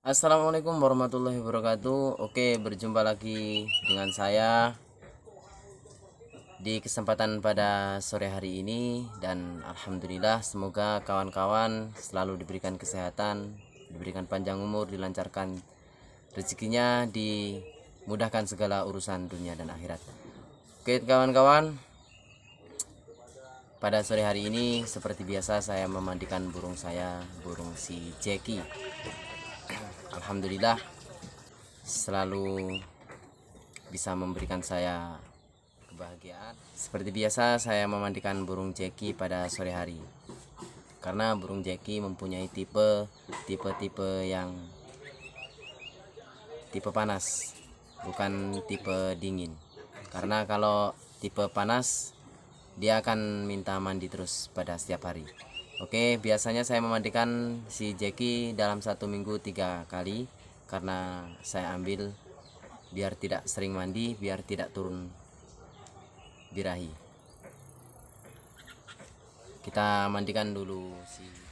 Assalamualaikum warahmatullahi wabarakatuh Oke berjumpa lagi dengan saya Di kesempatan pada sore hari ini Dan Alhamdulillah semoga kawan-kawan selalu diberikan kesehatan Diberikan panjang umur, dilancarkan rezekinya Dimudahkan segala urusan dunia dan akhirat Oke kawan-kawan pada sore hari ini seperti biasa saya memandikan burung saya burung si Jackie Alhamdulillah selalu bisa memberikan saya kebahagiaan. Seperti biasa saya memandikan burung jeki pada sore hari. Karena burung jeki mempunyai tipe tipe-tipe yang tipe panas, bukan tipe dingin. Karena kalau tipe panas dia akan minta mandi terus pada setiap hari. Oke, biasanya saya memandikan si Jeki dalam satu minggu tiga kali karena saya ambil biar tidak sering mandi, biar tidak turun birahi. Kita mandikan dulu si